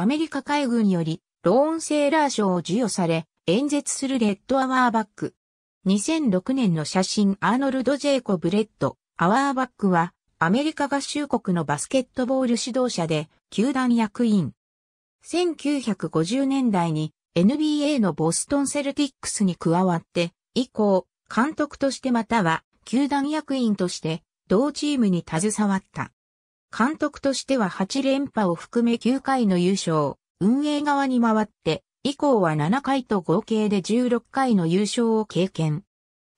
アメリカ海軍よりローンセーラー賞を授与され、演説するレッドアワーバック。2006年の写真アーノルド・ジェイコブ・レッドアワーバックは、アメリカ合衆国のバスケットボール指導者で、球団役員。1950年代に NBA のボストンセルティックスに加わって、以降、監督としてまたは、球団役員として、同チームに携わった。監督としては8連覇を含め9回の優勝、運営側に回って、以降は7回と合計で16回の優勝を経験。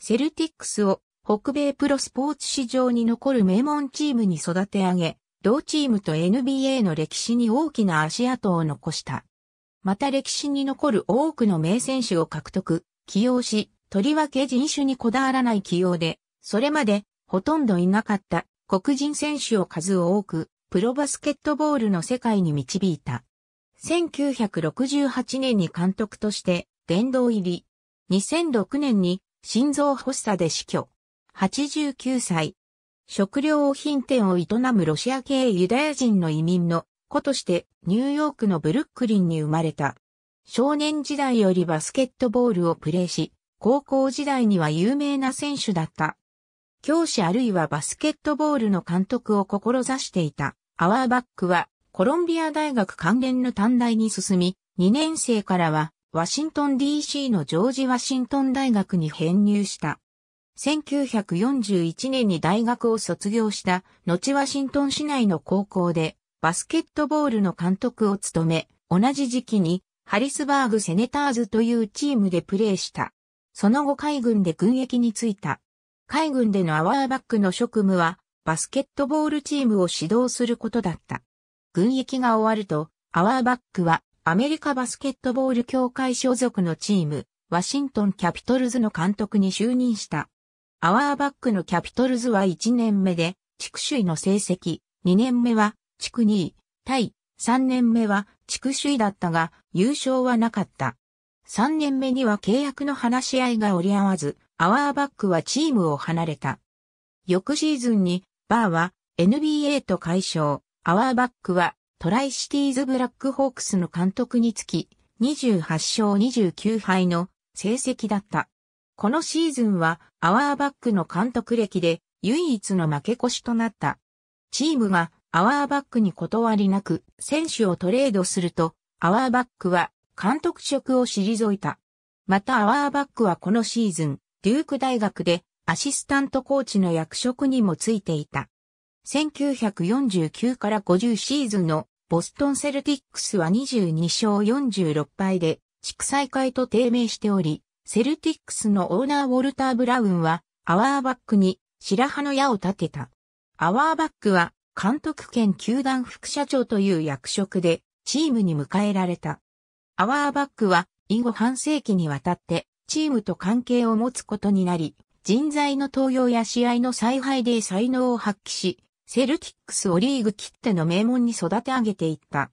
セルティックスを北米プロスポーツ史上に残る名門チームに育て上げ、同チームと NBA の歴史に大きな足跡を残した。また歴史に残る多くの名選手を獲得、起用し、とりわけ人種にこだわらない起用で、それまでほとんどいなかった黒人選手を数多く、プロバスケットボールの世界に導いた。1968年に監督として、殿堂入り。2006年に心臓発作で死去。89歳。食料品店を営むロシア系ユダヤ人の移民の子としてニューヨークのブルックリンに生まれた。少年時代よりバスケットボールをプレーし、高校時代には有名な選手だった。教師あるいはバスケットボールの監督を志していたアワーバックはコロンビア大学関連の短大に進み、2年生からはワシントン DC のジョージ・ワシントン大学に編入した。1941年に大学を卒業した、後ワシントン市内の高校で、バスケットボールの監督を務め、同じ時期に、ハリスバーグ・セネターズというチームでプレーした。その後海軍で軍役に就いた。海軍でのアワーバックの職務は、バスケットボールチームを指導することだった。軍役が終わると、アワーバックは、アメリカバスケットボール協会所属のチーム、ワシントンキャピトルズの監督に就任した。アワーバックのキャピトルズは1年目で、地区首位の成績、2年目は、地区2位、タイ、3年目は、地区首位だったが、優勝はなかった。3年目には契約の話し合いが折り合わず、アワーバックはチームを離れた。翌シーズンに、バーは NBA と解消、アワーバックはトライシティーズブラックホークスの監督につき、28勝29敗の成績だった。このシーズンはアワーバックの監督歴で唯一の負け越しとなった。チームがアワーバックに断りなく選手をトレードすると、アワーバックは監督職を退いた。またアワーバックはこのシーズン、デューク大学でアシスタントコーチの役職にもついていた。1949から50シーズンのボストンセルティックスは22勝46敗で地区再開と低迷しており、セルティックスのオーナーウォルター・ブラウンはアワーバックに白羽の矢を立てた。アワーバックは監督兼球団副社長という役職でチームに迎えられた。アワーバックは以後半世紀にわたってチームと関係を持つことになり、人材の登用や試合の采配で才能を発揮し、セルティックスをリーグ切っての名門に育て上げていった。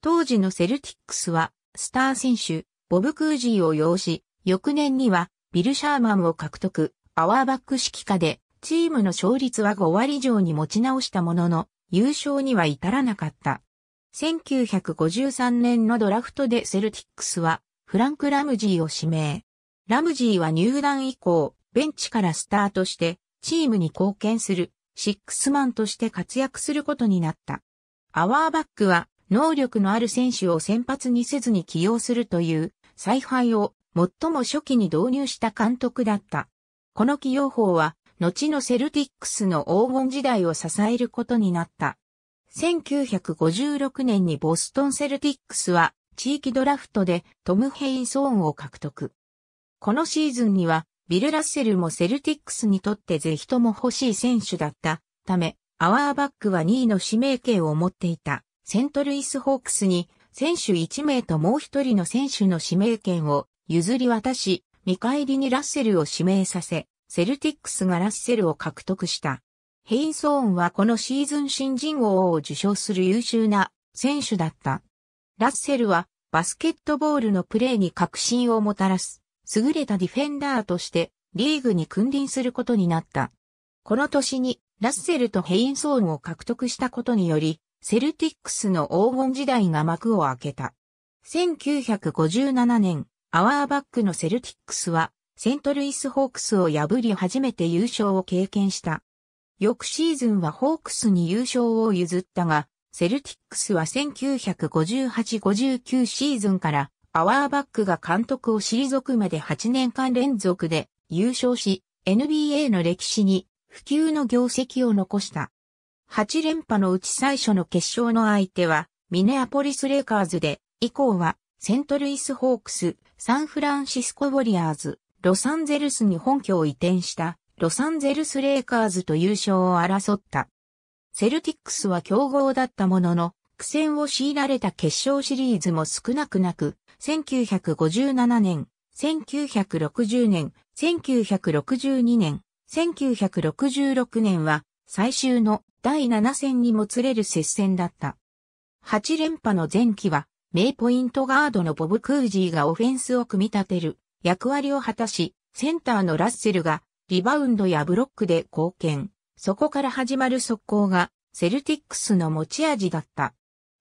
当時のセルティックスは、スター選手、ボブ・クージーを擁し、翌年には、ビル・シャーマンを獲得、アワーバック指揮下で、チームの勝率は5割以上に持ち直したものの、優勝には至らなかった。1953年のドラフトでセルティックスは、フランク・ラムジーを指名。ラムジーは入団以降、ベンチからスタートして、チームに貢献する、シックスマンとして活躍することになった。アワーバックは、能力のある選手を先発にせずに起用するという、采配を最も初期に導入した監督だった。この起用法は、後のセルティックスの黄金時代を支えることになった。1956年にボストンセルティックスは地域ドラフトでトム・ヘインソーンを獲得。このシーズンには、ビル・ラッセルもセルティックスにとってぜひとも欲しい選手だったため、アワーバックは2位の指名権を持っていたセントルイス・ホークスに選手1名ともう1人の選手の指名権を譲り渡し、見返りにラッセルを指名させ、セルティックスがラッセルを獲得した。ヘインソーンはこのシーズン新人王を受賞する優秀な選手だった。ラッセルはバスケットボールのプレーに革新をもたらす優れたディフェンダーとしてリーグに君臨することになった。この年にラッセルとヘインソーンを獲得したことにより、セルティックスの黄金時代が幕を開けた。1957年、アワーバックのセルティックスは、セントルイスホークスを破り初めて優勝を経験した。翌シーズンはホークスに優勝を譲ったが、セルティックスは1958-59シーズンからパワーバックが監督を退くまで8年間連続で優勝し、NBA の歴史に普及の業績を残した。8連覇のうち最初の決勝の相手は、ミネアポリス・レイカーズで、以降は、セントルイス・ホークス、サンフランシスコ・ウォリアーズ、ロサンゼルスに本拠を移転した、ロサンゼルス・レイカーズと優勝を争った。セルティックスは強豪だったものの、苦戦を強いられた決勝シリーズも少なくなく、1957年、1960年、1962年、1966年は最終の第7戦にもつれる接戦だった。8連覇の前期は、名ポイントガードのボブ・クージーがオフェンスを組み立てる役割を果たし、センターのラッセルがリバウンドやブロックで貢献。そこから始まる速攻がセルティックスの持ち味だった。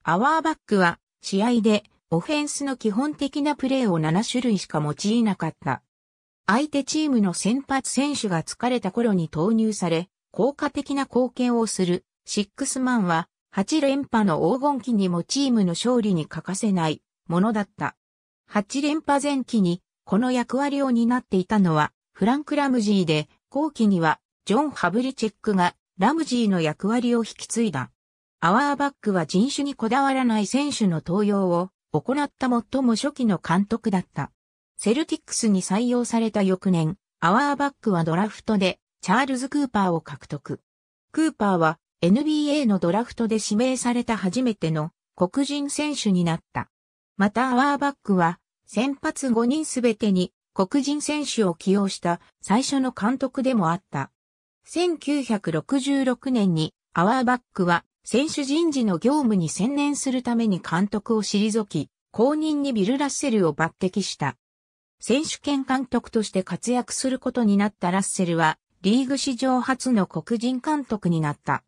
アワーバックは試合でオフェンスの基本的なプレーを7種類しか用いなかった。相手チームの先発選手が疲れた頃に投入され、効果的な貢献をするシックスマンは8連覇の黄金期にもチームの勝利に欠かせないものだった。8連覇前期にこの役割を担っていたのはフランク・ラムジーで後期にはジョン・ハブリチェックがラムジーの役割を引き継いだ。アワーバックは人種にこだわらない選手の登用を行った最も初期の監督だった。セルティックスに採用された翌年、アワーバックはドラフトでチャールズ・クーパーを獲得。クーパーは NBA のドラフトで指名された初めての黒人選手になった。またアワーバックは先発5人すべてに黒人選手を起用した最初の監督でもあった。1966年にアワーバックは選手人事の業務に専念するために監督を退き、後任にビル・ラッセルを抜擢した。選手権監督として活躍することになったラッセルは、リーグ史上初の黒人監督になった。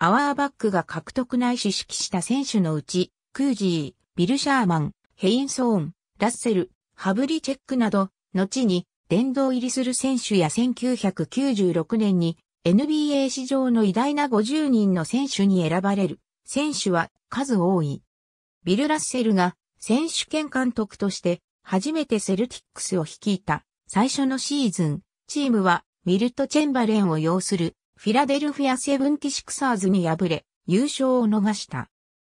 アワーバックが獲得内視し指揮した選手のうち、クージー、ビル・シャーマン、ヘインソーン、ラッセル、ハブリチェックなど、後に、殿堂入りする選手や1996年に NBA 史上の偉大な50人の選手に選ばれる選手は数多い。ビル・ラッセルが選手権監督として初めてセルティックスを率いた最初のシーズン、チームはミルト・チェンバレンを擁するフィラデルフィア・セブンティシクサーズに敗れ優勝を逃した。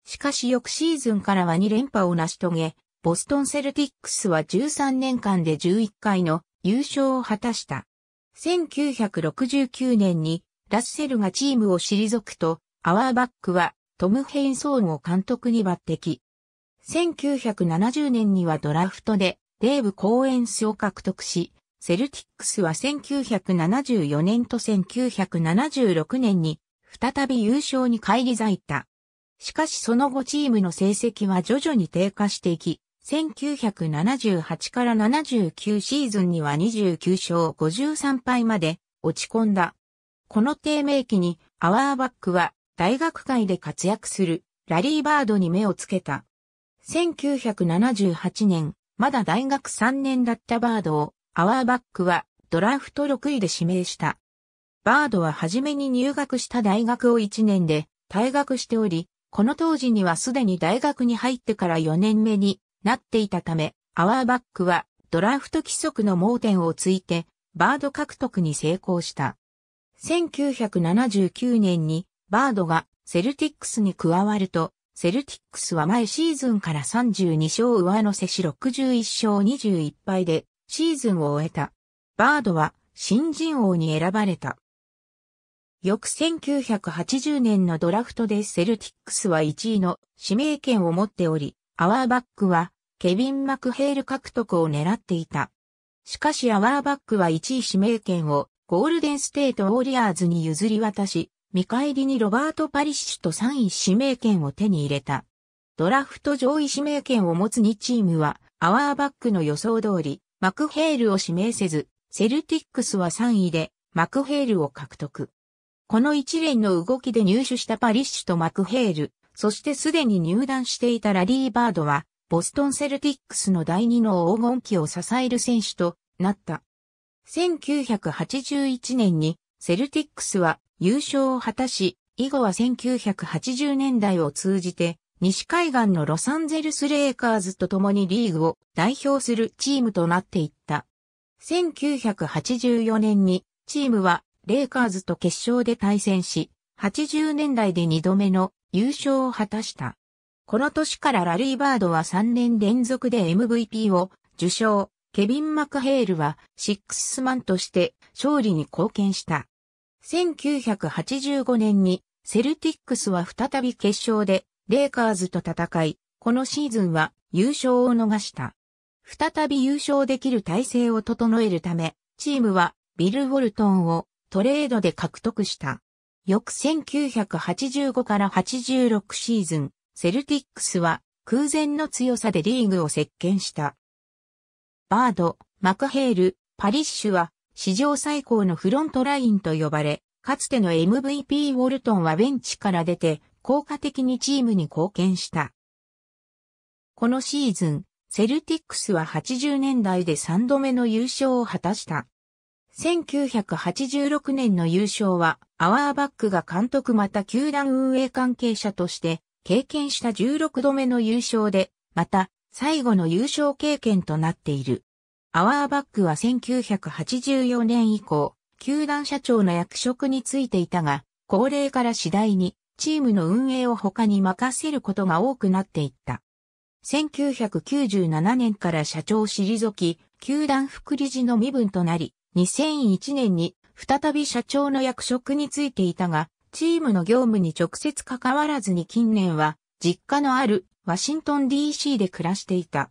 しかし翌シーズンからは2連覇を成し遂げ、ボストン・セルティックスは13年間で11回の優勝を果たした。1969年にラッセルがチームを退くと、アワーバックはトム・ヘインソーンを監督に抜擢。1970年にはドラフトでデーブ・コーエンスを獲得し、セルティックスは1974年と1976年に再び優勝に返り咲いた。しかしその後チームの成績は徐々に低下していき、1978から79シーズンには29勝53敗まで落ち込んだ。この低迷期にアワーバックは大学界で活躍するラリーバードに目をつけた。1978年、まだ大学3年だったバードをアワーバックはドラフト6位で指名した。バードは初めに入学した大学を1年で退学しており、この当時にはすでに大学に入ってから4年目になっていたため、アワーバックはドラフト規則の盲点をついて、バード獲得に成功した。1979年にバードがセルティックスに加わると、セルティックスは前シーズンから32勝上乗せし61勝21敗でシーズンを終えた。バードは新人王に選ばれた。翌1980年のドラフトでセルティックスは1位の指名権を持っており、アワーバックはケビン・マクヘール獲得を狙っていた。しかしアワーバックは1位指名権をゴールデンステート・ウォリアーズに譲り渡し、見返りにロバート・パリッシュと3位指名権を手に入れた。ドラフト上位指名権を持つ2チームは、アワーバックの予想通り、マクヘールを指名せず、セルティックスは3位で、マクヘールを獲得。この一連の動きで入手したパリッシュとマクヘール、そしてすでに入団していたラリー・バードは、ボストンセルティックスの第二の黄金期を支える選手となった。1981年にセルティックスは優勝を果たし、以後は1980年代を通じて西海岸のロサンゼルスレイカーズと共にリーグを代表するチームとなっていった。1984年にチームはレイカーズと決勝で対戦し、80年代で2度目の優勝を果たした。この年からラリーバードは3年連続で MVP を受賞、ケビン・マクヘールはシックスマンとして勝利に貢献した。1985年にセルティックスは再び決勝でレイカーズと戦い、このシーズンは優勝を逃した。再び優勝できる体制を整えるため、チームはビル・ウォルトンをトレードで獲得した。翌1985から86シーズン、セルティックスは空前の強さでリーグを席巻した。バード、マクヘール、パリッシュは史上最高のフロントラインと呼ばれ、かつての MVP ウォルトンはベンチから出て効果的にチームに貢献した。このシーズン、セルティックスは80年代で3度目の優勝を果たした。1986年の優勝は、アワーバックが監督また球団運営関係者として、経験した16度目の優勝で、また、最後の優勝経験となっている。アワーバックは1984年以降、球団社長の役職についていたが、高齢から次第に、チームの運営を他に任せることが多くなっていった。1997年から社長を退き、球団副理事の身分となり、2001年に再び社長の役職についていたが、チームの業務に直接関わらずに近年は実家のあるワシントン DC で暮らしていた。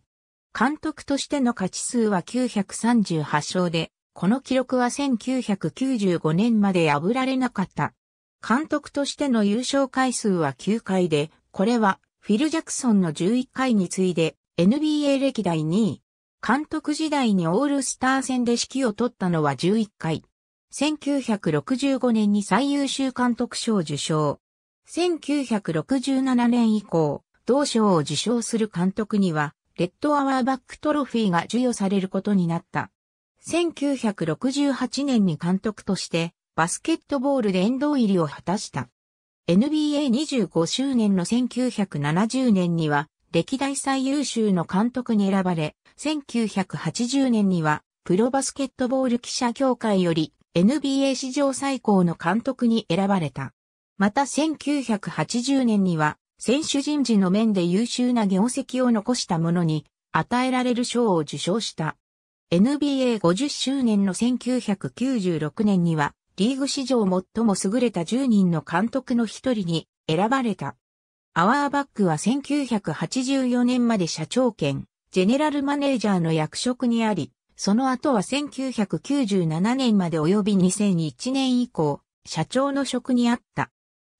監督としての勝ち数は938勝で、この記録は1995年まで破られなかった。監督としての優勝回数は9回で、これはフィル・ジャクソンの11回に次いで NBA 歴代2位。監督時代にオールスター戦で指揮を取ったのは11回。1965年に最優秀監督賞を受賞。1967年以降、同賞を受賞する監督には、レッドアワーバックトロフィーが授与されることになった。1968年に監督として、バスケットボールで遠藤入りを果たした。NBA25 周年の1970年には、歴代最優秀の監督に選ばれ、1980年には、プロバスケットボール記者協会より、NBA 史上最高の監督に選ばれた。また1980年には、選手人事の面で優秀な業績を残した者に、与えられる賞を受賞した。NBA50 周年の1996年には、リーグ史上最も優れた10人の監督の一人に選ばれた。アワーバックは1984年まで社長兼、ジェネラルマネージャーの役職にあり、その後は1997年まで及び2001年以降、社長の職にあった。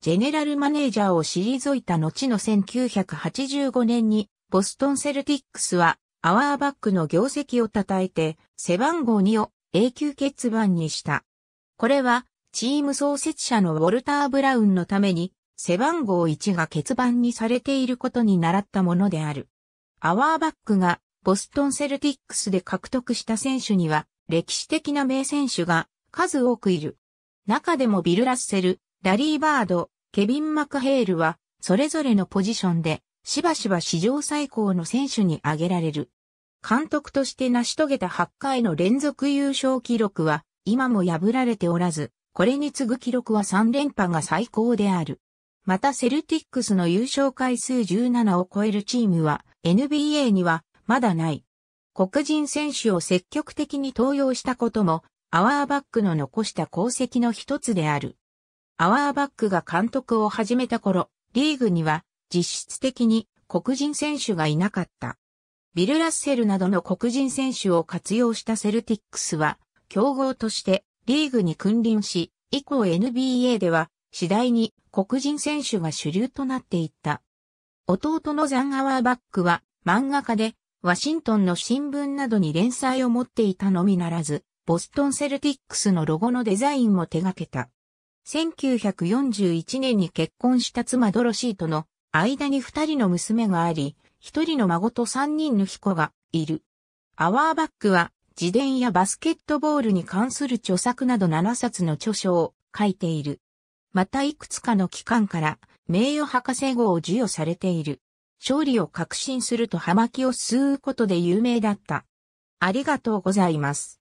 ジェネラルマネージャーを退いた後の1985年に、ボストンセルティックスは、アワーバックの業績を叩いて、背番号2を永久欠番にした。これは、チーム創設者のウォルター・ブラウンのために、背番号1が欠番にされていることに倣ったものである。アワーバックがボストンセルティックスで獲得した選手には、歴史的な名選手が数多くいる。中でもビル・ラッセル、ラリー・バード、ケビン・マクヘールは、それぞれのポジションで、しばしば史上最高の選手に挙げられる。監督として成し遂げた8回の連続優勝記録は、今も破られておらず、これに次ぐ記録は3連覇が最高である。またセルティックスの優勝回数17を超えるチームは NBA にはまだない。黒人選手を積極的に登用したことも、アワーバックの残した功績の一つである。アワーバックが監督を始めた頃、リーグには実質的に黒人選手がいなかった。ビル・ラッセルなどの黒人選手を活用したセルティックスは、競合としてリーグに君臨し、以降 NBA では次第に黒人選手が主流となっていった。弟のザン・アワーバックは漫画家でワシントンの新聞などに連載を持っていたのみならず、ボストンセルティックスのロゴのデザインも手掛けた。1941年に結婚した妻ドロシーとの間に二人の娘があり、一人の孫と三人の彦がいる。アワーバックは自伝やバスケットボールに関する著作など7冊の著書を書いている。またいくつかの機関から名誉博士号を授与されている。勝利を確信すると葉巻を吸うことで有名だった。ありがとうございます。